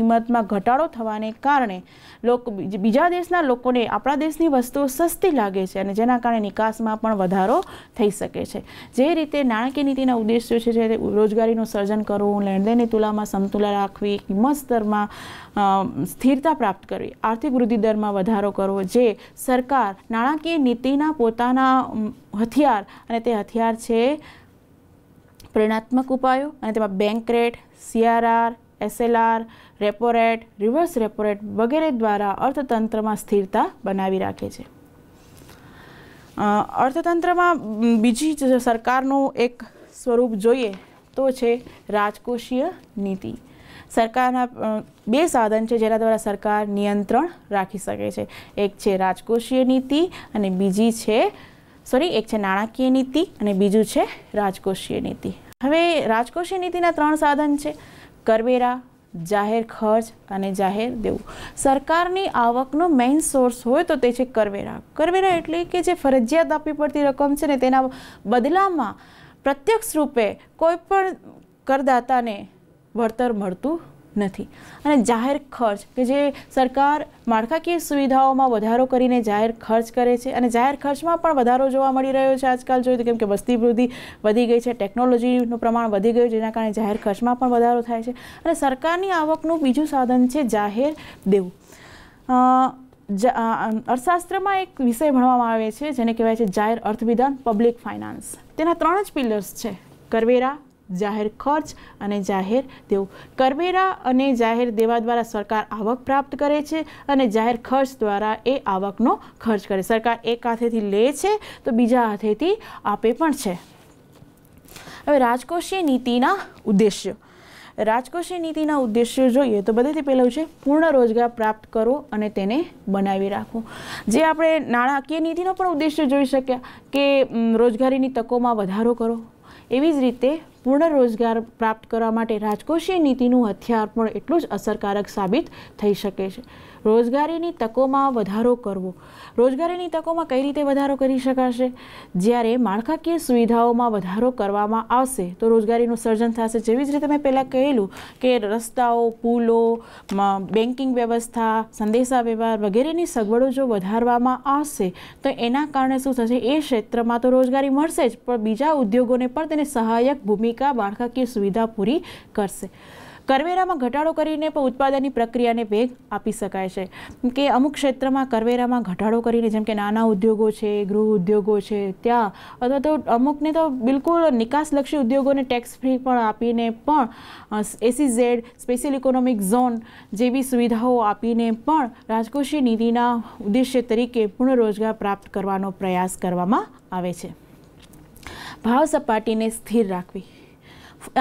કિંમતમાં ઘટાડો થવાને કારણે લોકો બીજા દેશના લોકોને આપણા દેશની વસ્તુઓ સસ્તી લાગે છે અને જેના કારણે નિકાસમાં પણ વધારો થઈ શકે છે જે રીતે નાણાકીય નીતિના ઉદ્દેશ્યો છે જે રોજગારીનું સર્જન કરવું લેણદેણની તુલામાં સમતુલા રાખવી કિંમત સ્તરમાં સ્થિરતા પ્રાપ્ત કરવી આર્થિક વૃદ્ધિ દરમાં વધારો કરવો જે સરકાર નાણાકીય નીતિના પોતાના હથિયાર અને તે હથિયાર છે પ્રેરણાત્મક ઉપાયો અને તેમાં bank rate CRR SLR repo rate reverse repo rate વગેરે દ્વારા અર્થતંત્રમાં સ્થિરતા બનાવી રાખે છે અર્થતંત્રમાં બીજી સરકારનું એક સ્વરૂપ જોઈએ તો છે રાજકોષીય નીતિ સરકારના બે સાધન છે જેના દ્વારા સરકાર નિયંત્રણ રાખી શકે છે એક છે રાજકોષીય નીતિ અને બીજી છે સોરી એક છે નાણાકીય નીતિ અને બીજું છે રાજકોષીય નીતિ હવે રાજકોષીય નીતિના ત્રણ સાધન છે કરવેરા જાહેર ખર્ચ અને જાહેર દેવું સરકારની આવકનો મેઇન સોર્સ હોય તો તે છે કરવેરા કરવેરા એટલે કે જે ફરજિયાત આપવી પડતી રકમ છે ને તેના બદલામાં પ્રત્યક્ષ રૂપે કોઈપણ કરદાતાને વળતર મળતું નથી અને જાહેર ખર્ચ કે જે સરકાર માળખાકીય સુવિધાઓમાં વધારો કરીને જાહેર ખર્ચ કરે છે અને જાહેર ખર્ચમાં પણ વધારો જોવા મળી રહ્યો છે આજકાલ જોઈએ તો કેમ કે વસ્તી વૃદ્ધિ વધી ગઈ છે ટેકનોલોજીનું પ્રમાણ વધી ગયું જેના કારણે જાહેર ખર્ચમાં પણ વધારો થાય છે અને સરકારની આવકનું બીજું સાધન છે જાહેર દેવું અર્થશાસ્ત્રમાં એક વિષય ભણવામાં આવે છે જેને કહેવાય છે જાહેર અર્થવિધાન પબ્લિક ફાઇનાન્સ તેના ત્રણ જ પિલર્સ છે કરવેરા જાહેર ખર્ચ અને જાહેર દેવું કરવેરા અને જાહેર દેવા દ્વારા સરકાર આવક પ્રાપ્ત કરે છે અને જાહેર ખર્ચ દ્વારા એ આવકનો ખર્ચ કરે સરકાર એક હાથેથી લે છે તો બીજા હાથેથી આપે પણ છે હવે રાજકોષીય નીતિના ઉદ્દેશ્યો રાજકોષીય નીતિના ઉદ્દેશ્યો જોઈએ તો બધેથી પહેલું છે પૂર્ણ રોજગાર પ્રાપ્ત કરો અને તેને બનાવી રાખો જે આપણે નાણાકીય નીતિનો પણ ઉદ્દેશ્ય જોઈ શક્યા કે રોજગારીની તકોમાં વધારો કરો એવી જ રીતે પૂર્ણ રોજગાર પ્રાપ્ત કરવા માટે રાજકોષીય નીતિનું હથિયાર પણ એટલું જ અસરકારક સાબિત થઈ શકે છે રોજગારીની તકોમાં વધારો કરવો રોજગારીની તકોમાં કઈ રીતે વધારો કરી શકાશે જ્યારે માળખાકીય સુવિધાઓમાં વધારો કરવામાં આવશે તો રોજગારીનું સર્જન થશે જેવી જ રીતે મેં પહેલાં કહેલું કે રસ્તાઓ પુલો બેન્કિંગ વ્યવસ્થા સંદેશા વ્યવહાર વગેરેની સગવડો જો વધારવામાં આવશે તો એના કારણે શું થશે એ ક્ષેત્રમાં તો રોજગારી મળશે જ પણ બીજા ઉદ્યોગોને પણ તેને સહાયક ભૂમિ પાલિકા માળખાકીય સુવિધા પૂરી કરશે કરવેરામાં ઘટાડો કરીને પણ ઉત્પાદનની પ્રક્રિયાને વેગ આપી શકાય છે કે અમુક ક્ષેત્રમાં કરવેરામાં ઘટાડો કરીને જેમ કે નાના ઉદ્યોગો છે ગૃહ ઉદ્યોગો છે ત્યાં અથવા તો અમુકને તો બિલકુલ નિકાસલક્ષી ઉદ્યોગોને ટેક્સ ફ્રી પણ આપીને પણ S E Z special economic zone જેવી સુવિધાઓ આપીને પણ રાજકોષી નીતિના ઉદ્દેશ્ય તરીકે પૂર્ણ રોજગાર પ્રાપ્ત કરવાનો પ્રયાસ કરવામાં આવે છે ભાવ સપાટીને સ્થિર રાખવી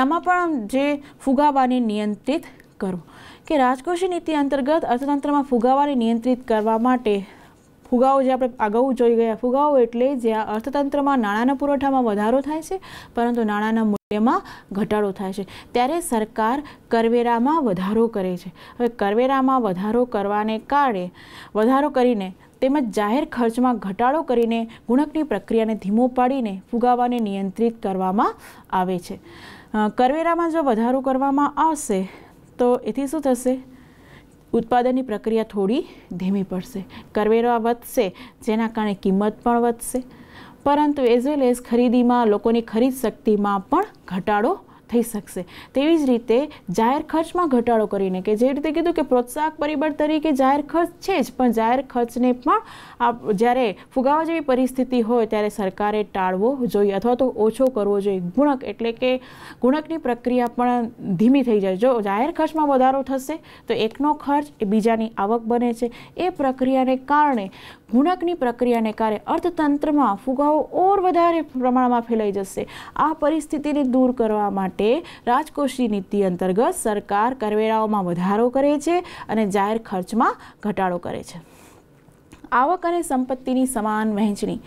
એમાં પણ જે ફુગાવાને નિયંત્રિત કરવો કે રાજકોષી નીતિ અંતર્ગત અર્થતંત્રમાં ફુગાવાને નિયંત્રિત કરવા માટે ફુગાવો જે આપણે અગાઉ જોઈ ગયા ફુગાવો એટલે જ્યાં અર્થતંત્રમાં નાણાંના પુરવઠામાં વધારો થાય છે પરંતુ નાણાંના મૂલ્યમાં ઘટાડો થાય છે ત્યારે સરકાર કરવેરામાં વધારો કરે છે હવે કરવેરામાં વધારો કરવાને કારણે વધારો કરીને તેમજ જાહેર ખર્ચમાં ઘટાડો કરીને ગુણકની પ્રક્રિયાને ધીમો પાડીને ફુગાવાને નિયંત્રિત કરવામાં આવે છે કરવેરામાં જો વધારો કરવામાં આવશે તો એથી શું થશે ઉત્પાદનની પ્રક્રિયા થોડી ધીમી પડશે કરવેરા વધશે જેના કારણે કિંમત પણ વધશે પરંતુ એઝ વેલ એઝ ખરીદીમાં લોકોની ખરીદ શક્તિમાં પણ ઘટાડો થઈ શકશે તેવી જ રીતે જાહેર ખર્ચમાં ઘટાડો કરીને કે જે રીતે કીધું કે પ્રોત્સાહક પરિબળ તરીકે જાહેર ખર્ચ છે જ પણ જાહેર ખર્ચને પણ જ્યારે ફુગાવા જેવી પરિસ્થિતિ હોય ત્યારે સરકારે ટાળવો જોઈએ અથવા તો ઓછો કરવો જોઈએ ગુણક એટલે કે ગુણકની પ્રક્રિયા પણ ધીમી થઈ જાય જો જાહેર ખર્ચમાં વધારો થશે તો એકનો ખર્ચ એ બીજાની આવક બને છે એ પ્રક્રિયાને કારણે ગુણકની પ્રક્રિયાને કારણે અર્થતંત્રમાં ફુગાવો ઓર વધારે પ્રમાણમાં ફેલાઈ જશે આ પરિસ્થિતિને દૂર કરવા માટે માટે રાજકોષી નીતિ અંતર્ગત સરકાર કરવેરાઓમાં વધારો કરે છે અને જાહેર ખર્ચમાં ઘટાડો કરે છે આવક અને સંપત્તિની સમાન વહેંચણી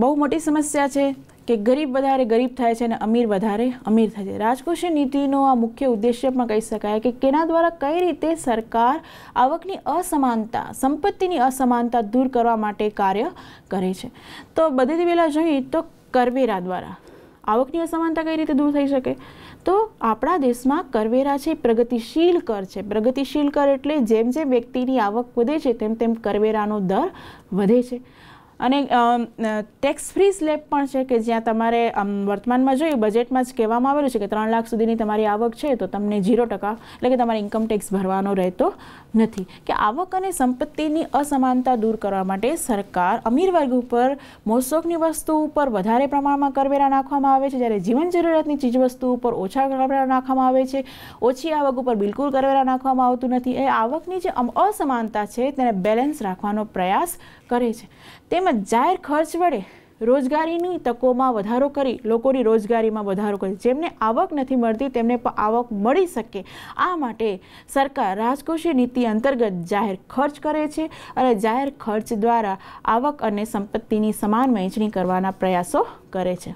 બહુ મોટી સમસ્યા છે કે ગરીબ વધારે ગરીબ થાય છે અને અમીર વધારે અમીર થાય છે રાજકોષીય નીતિનો આ મુખ્ય ઉદ્દેશ્ય પણ કહી શકાય કે કેના દ્વારા કઈ રીતે સરકાર આવકની અસમાનતા સંપત્તિની અસમાનતા દૂર કરવા માટે કાર્ય કરે છે તો બધી પહેલાં જોઈએ તો કરવેરા દ્વારા આવકની અસમાનતા કઈ રીતે દૂર થઈ શકે તો આપણા દેશમાં કરવેરા છે પ્રગતિશીલ કર છે પ્રગતિશીલ કર એટલે જેમ જેમ વ્યક્તિની આવક વધે છે તેમ તેમ કરવેરાનો દર વધે છે અને ટેક્સ ફ્રી સ્લેબ પણ છે કે જ્યાં તમારે વર્તમાનમાં જોઈએ બજેટમાં જ કહેવામાં આવેલું છે કે ત્રણ લાખ સુધીની તમારી આવક છે તો તમને ઝીરો ટકા એટલે કે તમારે ઇન્કમ ટેક્સ ભરવાનો રહેતો નથી કે આવક અને સંપત્તિની અસમાનતા દૂર કરવા માટે સરકાર અમીર વર્ગ ઉપર મોસોકની વસ્તુ ઉપર વધારે પ્રમાણમાં કરવેરા નાખવામાં આવે છે જ્યારે જીવન જરૂરિયાતની ચીજવસ્તુ ઉપર ઓછા કરવેરા નાખવામાં આવે છે ઓછી આવક ઉપર બિલકુલ કરવેરા નાખવામાં આવતું નથી એ આવકની જે અસમાનતા છે તેને બેલેન્સ રાખવાનો પ્રયાસ કરે છે તેમ તેમજ જાહેર ખર્ચ વડે રોજગારીની તકોમાં વધારો કરી લોકોની રોજગારીમાં વધારો કરી જેમને આવક નથી મળતી તેમને પણ આવક મળી શકે આ માટે સરકાર રાજકોષીય નીતિ અંતર્ગત જાહેર ખર્ચ કરે છે અને જાહેર ખર્ચ દ્વારા આવક અને સંપત્તિની સમાન વહેંચણી કરવાના પ્રયાસો કરે છે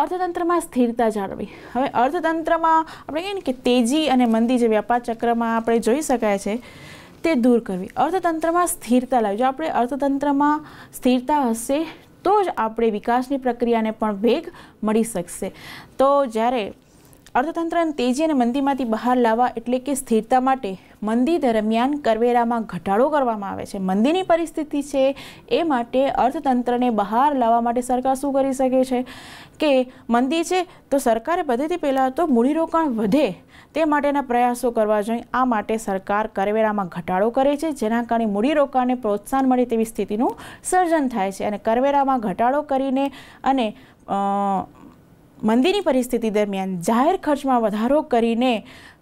અર્થતંત્રમાં સ્થિરતા જાળવી હવે અર્થતંત્રમાં આપણે કહીએ ને કે તેજી અને મંદી જે વ્યાપાર ચક્રમાં આપણે જોઈ શકાય છે તે દૂર કરવી અર્થતંત્રમાં સ્થિરતા લાવી જો આપણે અર્થતંત્રમાં સ્થિરતા હશે તો જ આપણે વિકાસની પ્રક્રિયાને પણ વેગ મળી શકશે તો જ્યારે અર્થતંત્રને તેજી અને મંદીમાંથી બહાર લાવવા એટલે કે સ્થિરતા માટે મંદી દરમિયાન કરવેરામાં ઘટાડો કરવામાં આવે છે મંદીની પરિસ્થિતિ છે એ માટે અર્થતંત્રને બહાર લાવવા માટે સરકાર શું કરી શકે છે કે મંદી છે તો સરકારે બધેથી પહેલાં તો મૂડીરોકાણ વધે તે માટેના પ્રયાસો કરવા જોઈએ આ માટે સરકાર કરવેરામાં ઘટાડો કરે છે જેના કારણે મૂડીરોકાણને પ્રોત્સાહન મળે તેવી સ્થિતિનું સર્જન થાય છે અને કરવેરામાં ઘટાડો કરીને અને મંદીની પરિસ્થિતિ દરમિયાન જાહેર ખર્ચમાં વધારો કરીને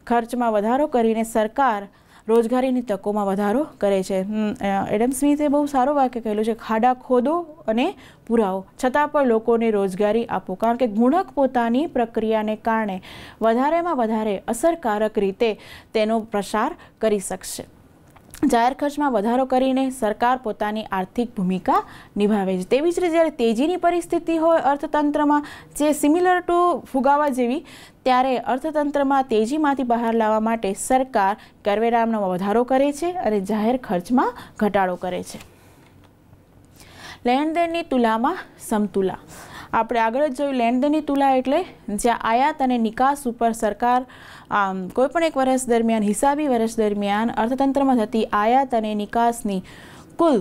ખર્ચમાં વધારો કરીને સરકાર રોજગારીની તકોમાં વધારો કરે છે એડમ સ્મિથે બહુ સારો વાક્ય કહેલું છે ખાડા ખોદો અને પુરાવો છતાં પણ લોકોને રોજગારી આપો કારણ કે ગુણક પોતાની પ્રક્રિયાને કારણે વધારેમાં વધારે અસરકારક રીતે તેનો પ્રસાર કરી શકશે જાહેર ખર્ચમાં વધારો કરીને સરકાર પોતાની આર્થિક ભૂમિકા નિભાવે છે તેવી જ રીતે જ્યારે તેજીની પરિસ્થિતિ હોય અર્થતંત્રમાં જે સિમિલર ટુ ફુગાવા જેવી ત્યારે અર્થતંત્રમાં તેજીમાંથી બહાર લાવવા માટે સરકાર કરવેરામનો વધારો કરે છે અને જાહેર ખર્ચમાં ઘટાડો કરે છે લેણદેણની તુલામાં સમતુલા આપણે આગળ જ જોયું લેણદેણની તુલા એટલે જ્યાં આયાત અને નિકાસ ઉપર સરકાર આમ કોઈપણ એક વર્ષ દરમિયાન હિસાબી વર્ષ દરમિયાન અર્થતંત્રમાં થતી આયાત અને નિકાસની કુલ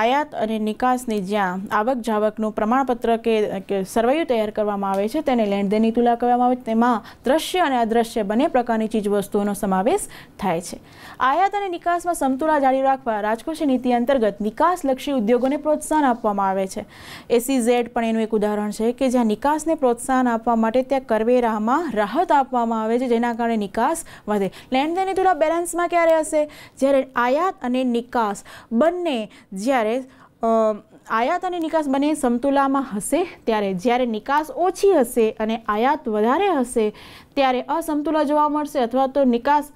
આયાત અને નિકાસની જ્યાં આવક જાવકનું પ્રમાણપત્ર કે સરવૈયું તૈયાર કરવામાં આવે છે તેને લેણદેણની તુલા કહેવામાં આવે છે તેમાં દ્રશ્ય અને અદ્રશ્ય બંને પ્રકારની ચીજવસ્તુઓનો સમાવેશ થાય છે આયાત અને નિકાસમાં સમતુલા જાળવી રાખવા રાજકોષી નીતિ અંતર્ગત નિકાસલક્ષી ઉદ્યોગોને પ્રોત્સાહન આપવામાં આવે છે એસીઝેડ પણ એનું એક ઉદાહરણ છે કે જ્યાં નિકાસને પ્રોત્સાહન આપવા માટે ત્યાં કરવેરામાં રાહત આપવામાં આવે છે જેના કારણે નિકાસ વધે લેણદેણની તુલા બેલેન્સમાં ક્યારે હશે જ્યારે આયાત અને નિકાસ બંને જ્યારે આયાત અને નિકાસ બંને સમતુલામાં હશે ત્યારે જ્યારે નિકાસ ઓછી હશે અને આયાત વધારે હશે ત્યારે અસમતુલા જોવા મળશે અથવા તો નિકાસ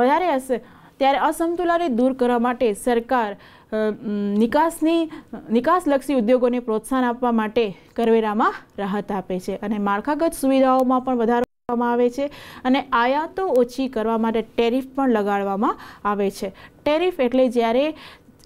વધારે હશે ત્યારે અસમતુલાને દૂર કરવા માટે સરકાર નિકાસની નિકાસલક્ષી ઉદ્યોગોને પ્રોત્સાહન આપવા માટે કરવેરામાં રાહત આપે છે અને માળખાગત સુવિધાઓમાં પણ વધારો કરવામાં આવે છે અને આયાતો ઓછી કરવા માટે ટેરિફ પણ લગાડવામાં આવે છે ટેરિફ એટલે જ્યારે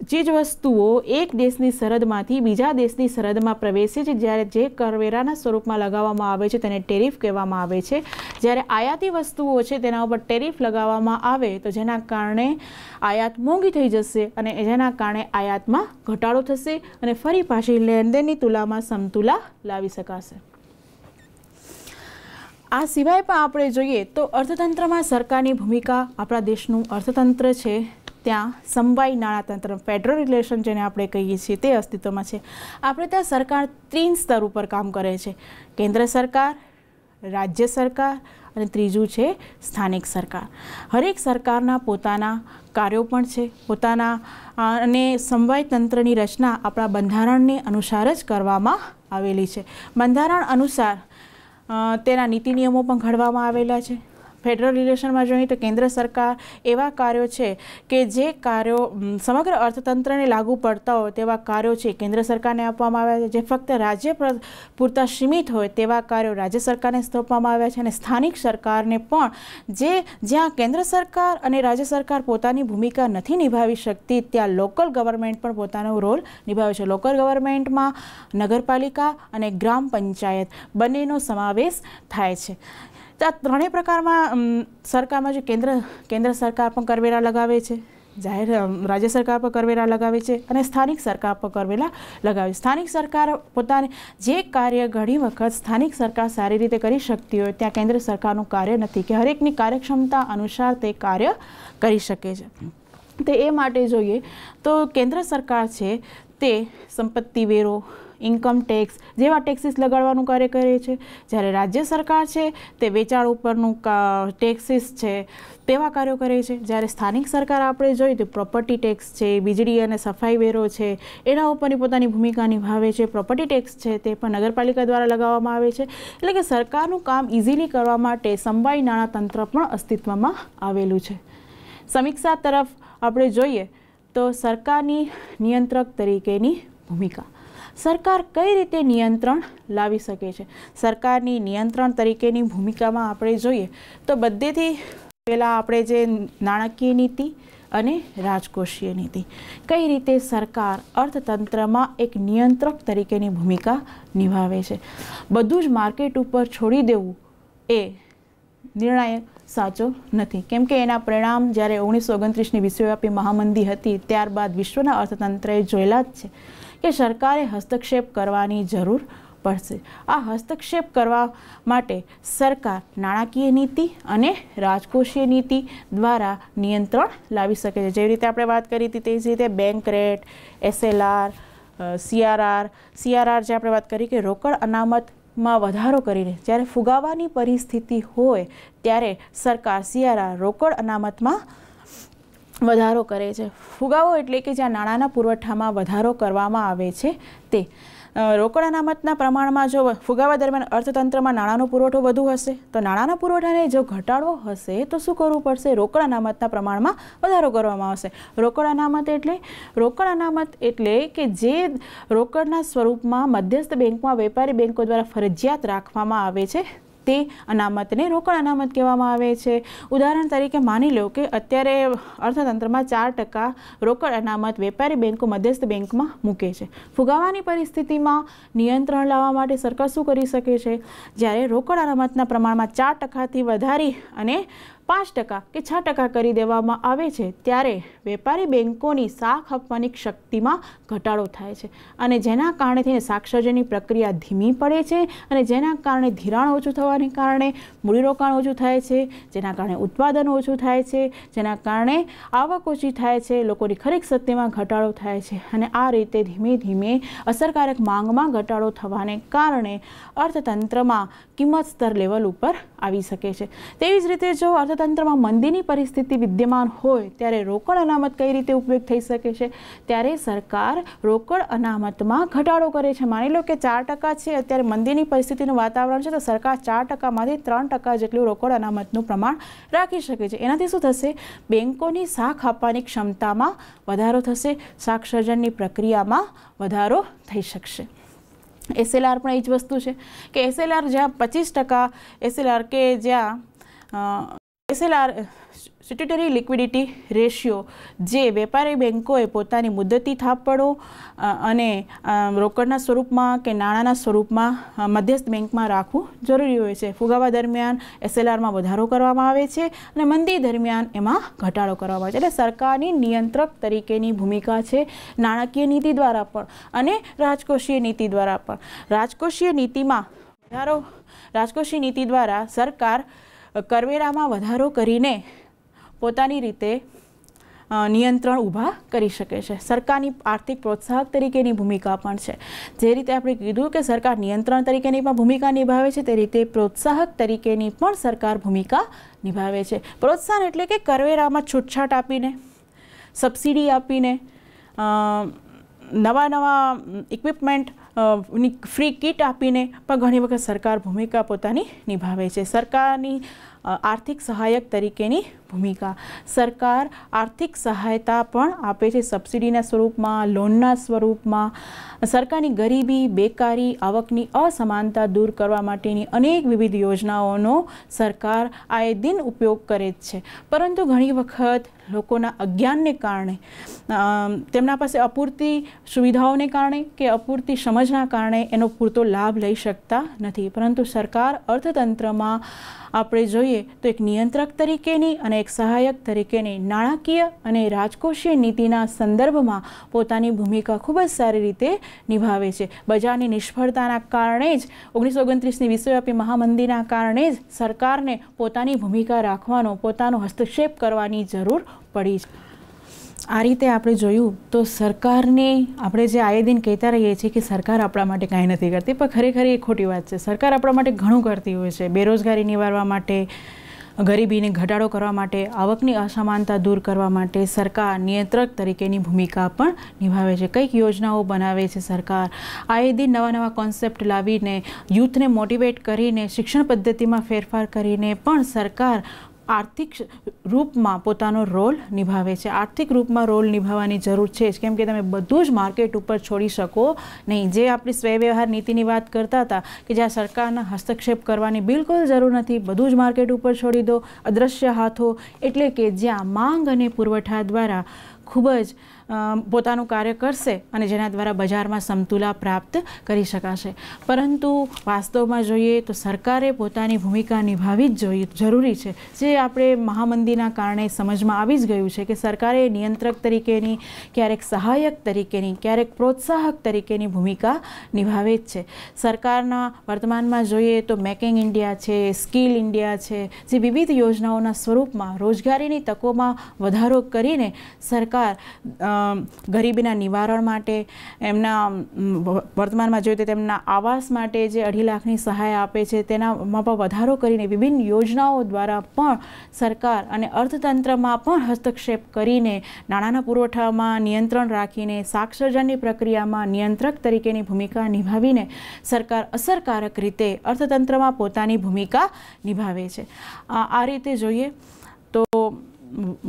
ચીજ વસ્તુઓ એક દેશની સરહદમાંથી બીજા દેશની સરહદમાં પ્રવેશે છે જ્યારે જે કરવેરાના સ્વરૂપમાં લગાવવામાં આવે છે તેને ટેરિફ કહેવામાં આવે છે જ્યારે આયાતી વસ્તુઓ છે તેના ઉપર ટેરિફ લગાવવામાં આવે તો જેના કારણે આયાત મોંઘી થઈ જશે અને જેના કારણે આયાતમાં ઘટાડો થશે અને ફરી પાછી લેનદેનની તુલામાં સમતુલા લાવી શકાશે આ સિવાય પણ આપણે જોઈએ તો અર્થતંત્રમાં સરકારની ભૂમિકા આપણા દેશનું અર્થતંત્ર છે ત્યાં સમવાય નાણાતંત્ર ફેડરલ રિલેશન જેને આપણે કહીએ છીએ તે અસ્તિત્વમાં છે આપણે ત્યાં સરકાર ત્રીન સ્તર ઉપર કામ કરે છે કેન્દ્ર સરકાર રાજ્ય સરકાર અને ત્રીજું છે સ્થાનિક સરકાર હરેક સરકારના પોતાના કાર્યો પણ છે પોતાના અને સમવાય તંત્રની રચના આપણા બંધારણને અનુસાર જ કરવામાં આવેલી છે બંધારણ અનુસાર તેના નીતિ નિયમો પણ ઘડવામાં આવેલા છે ફેડરલ રિલેશનમાં જોઈએ તો કેન્દ્ર સરકાર એવા કાર્યો છે કે જે કાર્યો સમગ્ર અર્થતંત્રને લાગુ પડતા હોય તેવા કાર્યો છે કેન્દ્ર સરકારને આપવામાં આવ્યા છે જે ફક્ત રાજ્ય પૂરતા સીમિત હોય તેવા કાર્યો રાજ્ય સરકારને સોંપવામાં આવ્યા છે અને સ્થાનિક સરકારને પણ જે જ્યાં કેન્દ્ર સરકાર અને રાજ્ય સરકાર પોતાની ભૂમિકા નથી નિભાવી શકતી ત્યાં લોકલ ગવર્મેન્ટ પણ પોતાનો રોલ નિભાવે છે લોકલ ગવર્મેન્ટમાં નગરપાલિકા અને ગ્રામ પંચાયત બંનેનો સમાવેશ થાય છે તો આ ત્રણેય પ્રકારમાં સરકારમાં જે કેન્દ્ર કેન્દ્ર સરકાર પણ કરવેરા લગાવે છે જાહેર રાજ્ય સરકાર પર કરવેરા લગાવે છે અને સ્થાનિક સરકાર પર કરવેરા લગાવે છે સ્થાનિક સરકાર પોતાને જે કાર્ય ઘણી વખત સ્થાનિક સરકાર સારી રીતે કરી શકતી હોય ત્યાં કેન્દ્ર સરકારનું કાર્ય નથી કે હરેકની કાર્યક્ષમતા અનુસાર તે કાર્ય કરી શકે છે તે એ માટે જોઈએ તો કેન્દ્ર સરકાર છે તે સંપત્તિ વેરો ઇન્કમ ટેક્સ જેવા ટેક્સીસ લગાડવાનું કાર્ય કરે છે જ્યારે રાજ્ય સરકાર છે તે વેચાણ ઉપરનું ટેક્સીસ છે તેવા કાર્યો કરે છે જ્યારે સ્થાનિક સરકાર આપણે જોઈએ તો પ્રોપર્ટી ટેક્સ છે વીજળી અને સફાઈ વેરો છે એના ઉપરની પોતાની ભૂમિકા નિભાવે છે પ્રોપર્ટી ટેક્સ છે તે પણ નગરપાલિકા દ્વારા લગાવવામાં આવે છે એટલે કે સરકારનું કામ ઇઝીલી કરવા માટે સમવાય નાણાતંત્ર પણ અસ્તિત્વમાં આવેલું છે સમીક્ષા તરફ આપણે જોઈએ તો સરકારની નિયંત્રક તરીકેની ભૂમિકા સરકાર કઈ રીતે નિયંત્રણ લાવી શકે છે સરકારની નિયંત્રણ તરીકેની ભૂમિકામાં આપણે જોઈએ તો બધેથી પહેલાં આપણે જે નાણાકીય નીતિ અને રાજકોષીય નીતિ કઈ રીતે સરકાર અર્થતંત્રમાં એક નિયંત્રક તરીકેની ભૂમિકા નિભાવે છે બધું જ માર્કેટ ઉપર છોડી દેવું એ નિર્ણય સાચો નથી કેમ કે એના પરિણામ જ્યારે ઓગણીસો ઓગણત્રીસની વિશ્વવ્યાપી મહામંદી હતી ત્યારબાદ વિશ્વના અર્થતંત્રએ જોયેલા જ છે કે સરકારે હસ્તક્ષેપ કરવાની જરૂર પડશે આ હસ્તક્ષેપ કરવા માટે સરકાર નાણાકીય નીતિ અને રાજકોષીય નીતિ દ્વારા નિયંત્રણ લાવી શકે છે જેવી રીતે આપણે વાત કરી હતી તે જ રીતે bank rate SLR CRR CRR જે આપણે વાત કરી કે રોકડ અનામત માં વધારો કરીને જ્યારે ફુગાવાની પરિસ્થિતિ હોય ત્યારે સરકાર સીઆરઆર રોકડ અનામતમાં વધારો કરે છે ફુગાવો એટલે કે જ્યાં નાણાંના પુરવઠામાં વધારો કરવામાં આવે છે તે રોકડ અનામતના પ્રમાણમાં જો ફુગાવા દરમિયાન અર્થતંત્રમાં નાણાંનો પુરવઠો વધુ હશે તો નાણાંના પુરવઠાને જો ઘટાડો હશે તો શું કરવું પડશે રોકડ અનામતના પ્રમાણમાં વધારો કરવામાં આવશે રોકડ અનામત એટલે રોકડ અનામત એટલે કે જે રોકડના સ્વરૂપમાં મધ્યસ્થ બેંકમાં વેપારી બેંકો દ્વારા ફરજિયાત રાખવામાં આવે છે તે અનામતને રોકડ અનામત કહેવામાં આવે છે ઉદાહરણ તરીકે માની લો કે અત્યારે અર્થતંત્રમાં ચાર ટકા રોકડ અનામત વેપારી બેન્કો મધ્યસ્થ બેંકમાં મૂકે છે ફુગાવાની પરિસ્થિતિમાં નિયંત્રણ લાવવા માટે સરકાર શું કરી શકે છે જ્યારે રોકડ અનામતના પ્રમાણમાં ચાર ટકાથી વધારી અને પાંચ ટકા કે છ ટકા કરી દેવામાં આવે છે ત્યારે વેપારી બેન્કોની શાખ આપવાની શક્તિમાં ઘટાડો થાય છે અને જેના કારણે થઈને શાકસર્જનની પ્રક્રિયા ધીમી પડે છે અને જેના કારણે ધિરાણ ઓછું થવાને કારણે મૂડીરોકાણ ઓછું થાય છે જેના કારણે ઉત્પાદન ઓછું થાય છે જેના કારણે આવક ઓછી થાય છે લોકોની ખરીદ શક્તિમાં ઘટાડો થાય છે અને આ રીતે ધીમે ધીમે અસરકારક માંગમાં ઘટાડો થવાને કારણે અર્થતંત્રમાં કિંમત સ્તર લેવલ ઉપર આવી શકે છે તેવી જ રીતે જો અર્થ અર્થતંત્રમાં મંદીની પરિસ્થિતિ વિદ્યમાન હોય ત્યારે રોકડ અનામત કઈ રીતે ઉપયોગ થઈ શકે છે ત્યારે સરકાર રોકડ અનામતમાં ઘટાડો કરે છે માની લો કે ચાર ટકા છે અત્યારે મંદીની પરિસ્થિતિનું વાતાવરણ છે તો સરકાર ચાર ટકામાંથી ત્રણ ટકા જેટલું રોકડ અનામતનું પ્રમાણ રાખી શકે છે એનાથી શું થશે બેન્કોની શાખ આપવાની ક્ષમતામાં વધારો થશે સર્જનની પ્રક્રિયામાં વધારો થઈ શકશે એસએલઆર પણ એ જ વસ્તુ છે કે એસએલઆર જ્યાં પચીસ ટકા એસએલઆર કે જ્યાં એસએલઆર સ્ટેટ્યુટરી લિક્વિડિટી રેશિયો જે વેપારી બેન્કોએ પોતાની મુદતી થાપડો અને રોકડના સ્વરૂપમાં કે નાણાંના સ્વરૂપમાં મધ્યસ્થ બેંકમાં રાખવું જરૂરી હોય છે ફુગાવા દરમિયાન એસએલઆરમાં વધારો કરવામાં આવે છે અને મંદી દરમિયાન એમાં ઘટાડો કરવામાં આવે છે એટલે સરકારની નિયંત્રક તરીકેની ભૂમિકા છે નાણાકીય નીતિ દ્વારા પણ અને રાજકોષીય નીતિ દ્વારા પણ રાજકોષીય નીતિમાં વધારો રાજકોષીય નીતિ દ્વારા સરકાર કરવેરામાં વધારો કરીને પોતાની રીતે નિયંત્રણ ઊભા કરી શકે છે સરકારની આર્થિક પ્રોત્સાહક તરીકેની ભૂમિકા પણ છે જે રીતે આપણે કીધું કે સરકાર નિયંત્રણ તરીકેની પણ ભૂમિકા નિભાવે છે તે રીતે પ્રોત્સાહક તરીકેની પણ સરકાર ભૂમિકા નિભાવે છે પ્રોત્સાહન એટલે કે કરવેરામાં છૂટછાટ આપીને સબસિડી આપીને નવા નવા ઇક્વિપમેન્ટ ની ફ્રી કિટ આપીને પણ ઘણી વખત સરકાર ભૂમિકા પોતાની નિભાવે છે સરકારની આર્થિક સહાયક તરીકેની ભૂમિકા સરકાર આર્થિક સહાયતા પણ આપે છે સબસિડીના સ્વરૂપમાં લોનના સ્વરૂપમાં સરકારની ગરીબી બેકારી આવકની અસમાનતા દૂર કરવા માટેની અનેક વિવિધ યોજનાઓનો સરકાર આએ દિન ઉપયોગ કરે જ છે પરંતુ ઘણી વખત લોકોના અજ્ઞાનને કારણે તેમના પાસે અપૂરતી સુવિધાઓને કારણે કે અપૂરતી સમજના કારણે એનો પૂરતો લાભ લઈ શકતા નથી પરંતુ સરકાર અર્થતંત્રમાં આપણે જોઈએ તો એક નિયંત્રક તરીકેની અને એક સહાયક તરીકેની નાણાકીય અને રાજકોષીય નીતિના સંદર્ભમાં પોતાની ભૂમિકા ખૂબ જ સારી રીતે નિભાવે છે બજારની નિષ્ફળતાના કારણે જ ઓગણીસો ઓગણત્રીસની વિશ્વવ્યાપી મહામંદીના કારણે જ સરકારને પોતાની ભૂમિકા રાખવાનો પોતાનો હસ્તક્ષેપ કરવાની જરૂર પડી છે આ રીતે આપણે જોયું તો સરકારને આપણે જે આયે દિન કહેતા રહીએ છીએ કે સરકાર આપણા માટે કાંઈ નથી કરતી પણ ખરેખર એ ખોટી વાત છે સરકાર આપણા માટે ઘણું કરતી હોય છે બેરોજગારી નિવારવા માટે ગરીબીને ઘટાડો કરવા માટે આવકની અસમાનતા દૂર કરવા માટે સરકાર નિયંત્રક તરીકેની ભૂમિકા પણ નિભાવે છે કંઈક યોજનાઓ બનાવે છે સરકાર આયે દિન નવા નવા કોન્સેપ્ટ લાવીને યુથને મોટિવેટ કરીને શિક્ષણ પદ્ધતિમાં ફેરફાર કરીને પણ સરકાર આર્થિક રૂપમાં પોતાનો રોલ નિભાવે છે આર્થિક રૂપમાં રોલ નિભાવવાની જરૂર છે જ કેમ કે તમે બધું જ માર્કેટ ઉપર છોડી શકો નહીં જે આપણી સ્વવ્યવહાર નીતિની વાત કરતા હતા કે જ્યાં સરકારના હસ્તક્ષેપ કરવાની બિલકુલ જરૂર નથી બધું જ માર્કેટ ઉપર છોડી દો અદૃશ્ય હાથો એટલે કે જ્યાં માંગ અને પુરવઠા દ્વારા ખૂબ જ પોતાનું કાર્ય કરશે અને જેના દ્વારા બજારમાં સમતુલા પ્રાપ્ત કરી શકાશે પરંતુ વાસ્તવમાં જોઈએ તો સરકારે પોતાની ભૂમિકા નિભાવવી જ જોઈએ જરૂરી છે જે આપણે મહામંદીના કારણે સમજમાં આવી જ ગયું છે કે સરકારે નિયંત્રક તરીકેની ક્યારેક સહાયક તરીકેની ક્યારેક પ્રોત્સાહક તરીકેની ભૂમિકા નિભાવે જ છે સરકારના વર્તમાનમાં જોઈએ તો મેકિંગ ઇન્ડિયા છે સ્કિલ ઇન્ડિયા છે જે વિવિધ યોજનાઓના સ્વરૂપમાં રોજગારીની તકોમાં વધારો કરીને સરકાર ગરીબીના નિવારણ માટે એમના વર્તમાનમાં જોઈએ તો તેમના આવાસ માટે જે અઢી લાખની સહાય આપે છે તેનામાં પણ વધારો કરીને વિભિન્ન યોજનાઓ દ્વારા પણ સરકાર અને અર્થતંત્રમાં પણ હસ્તક્ષેપ કરીને નાણાંના પુરવઠામાં નિયંત્રણ રાખીને સાક્ષરજનની પ્રક્રિયામાં નિયંત્રક તરીકેની ભૂમિકા નિભાવીને સરકાર અસરકારક રીતે અર્થતંત્રમાં પોતાની ભૂમિકા નિભાવે છે આ રીતે જોઈએ તો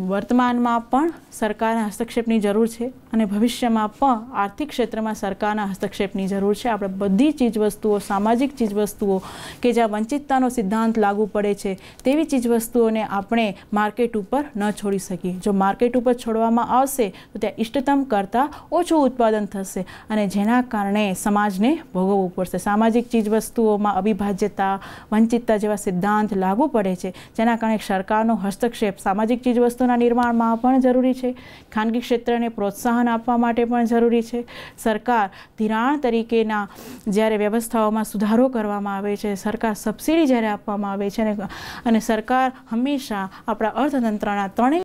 વર્તમાનમાં પણ સરકારના હસ્તક્ષેપની જરૂર છે અને ભવિષ્યમાં પણ આર્થિક ક્ષેત્રમાં સરકારના હસ્તક્ષેપની જરૂર છે આપણે બધી ચીજવસ્તુઓ સામાજિક ચીજવસ્તુઓ કે જ્યાં વંચિતતાનો સિદ્ધાંત લાગુ પડે છે તેવી ચીજવસ્તુઓને આપણે માર્કેટ ઉપર ન છોડી શકીએ જો માર્કેટ ઉપર છોડવામાં આવશે તો ત્યાં ઇષ્ટતમ કરતાં ઓછું ઉત્પાદન થશે અને જેના કારણે સમાજને ભોગવવું પડશે સામાજિક ચીજવસ્તુઓમાં અવિભાજ્યતા વંચિતતા જેવા સિદ્ધાંત લાગુ પડે છે જેના કારણે સરકારનો હસ્તક્ષેપ સામાજિક ચીજવસ્તુના નિર્માણમાં પણ જરૂરી છે ખાનગી ક્ષેત્રને પ્રોત્સાહન આપવા માટે પણ જરૂરી છે સરકાર ધિરાણ તરીકેના જ્યારે વ્યવસ્થાઓમાં સુધારો કરવામાં આવે છે સરકાર સબસિડી જ્યારે આપવામાં આવે છે અને સરકાર હંમેશા આપણા અર્થતંત્રના ત્રણેય